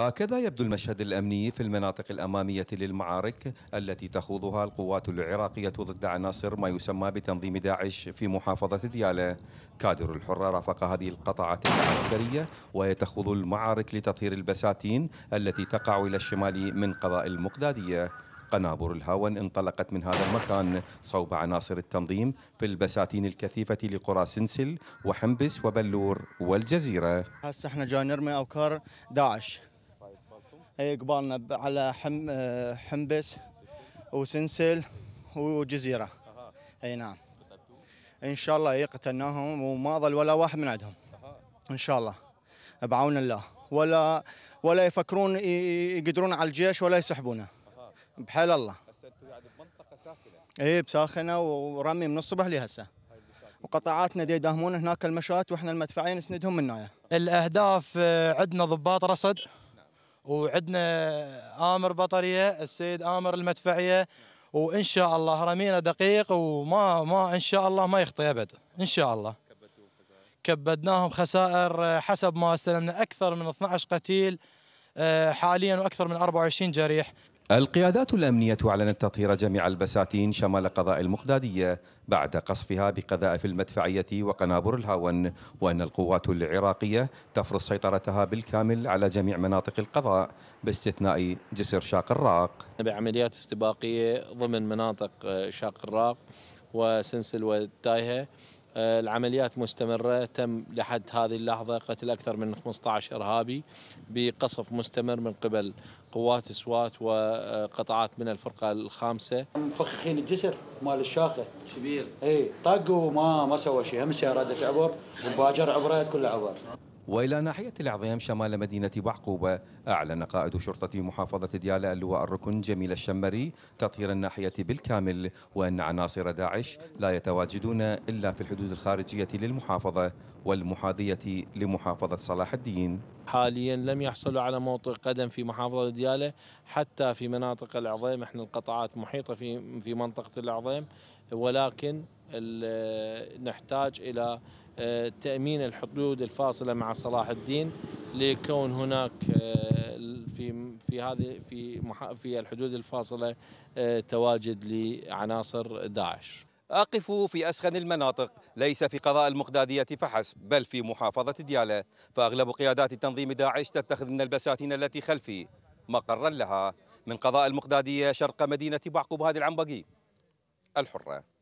هكذا يبدو المشهد الأمني في المناطق الأمامية للمعارك التي تخوضها القوات العراقية ضد عناصر ما يسمى بتنظيم داعش في محافظة ديالى كادر الحرة رافق هذه القطعة العسكرية وهي تخوض المعارك لتطهير البساتين التي تقع إلى الشمال من قضاء المقدادية قنابر الهاون انطلقت من هذا المكان صوب عناصر التنظيم في البساتين الكثيفة لقرى سنسل وحمبس وبلور والجزيرة هسه احنا جاي نرمي أوكار داعش قبالنا على حم حمبس وسنسل وجزيره اي نعم ان شاء الله قتلناهم وما ظل ولا واحد من عندهم ان شاء الله بعون الله ولا ولا يفكرون يقدرون على الجيش ولا يسحبونه بحال الله يعني بمنطقه ساخنه اي بساخنه ورمي من الصبح لهسه وقطاعاتنا دي يداهمون هناك المشات واحنا المدفعين نسندهم من نايا الاهداف آه، عندنا ضباط رصد وعندنا آمر بطرية السيد آمر المدفعية وإن شاء الله رمينا دقيق وما ما إن شاء الله ما يخطي أبد إن شاء الله كبدناهم خسائر آه، حسب ما استلمنا أكثر من 12 قتيل آه، حاليا وأكثر من 24 جريح القيادات الأمنية أعلنت تطهير جميع البساتين شمال قضاء المقدادية بعد قصفها بقذائف المدفعية وقنابر الهاون وأن القوات العراقية تفرض سيطرتها بالكامل على جميع مناطق القضاء باستثناء جسر شاق الراق بعمليات استباقية ضمن مناطق آه، شاق الراق وسنسل والتايهه آه، العمليات مستمرة تم لحد هذه اللحظة قتل أكثر من 15 إرهابي بقصف مستمر من قبل قوات سوات وقطعات من الفرقة الخامسة مفخخين الجسر مال الشاخة كبير اي طقوا ما ما سوى شيء هم أرادت تعبر وباجر عبرات كلها عبر وإلى ناحية العظيم شمال مدينة بعقوبة أعلن قائد شرطة محافظة ديالى اللواء الركن جميل الشمري تطهير الناحية بالكامل وأن عناصر داعش لا يتواجدون إلا في الحدود الخارجية للمحافظة والمحاذية لمحافظة صلاح الدين حاليا لم يحصلوا على موطئ قدم في محافظة ديالى حتى في مناطق العظيم احنا القطاعات محيطة في في منطقة العظيم ولكن نحتاج إلى آه، تأمين الحدود الفاصلة مع صلاح الدين لكون هناك آه، في في هذه في في الحدود الفاصلة آه، تواجد لعناصر داعش. أقف في أسخن المناطق ليس في قضاء المقدادية فحسب بل في محافظة ديالى فأغلب قيادات تنظيم داعش تتخذ من البساتين التي خلفي مقرا لها من قضاء المقدادية شرق مدينة بعقوب هذه العنبقي الحرة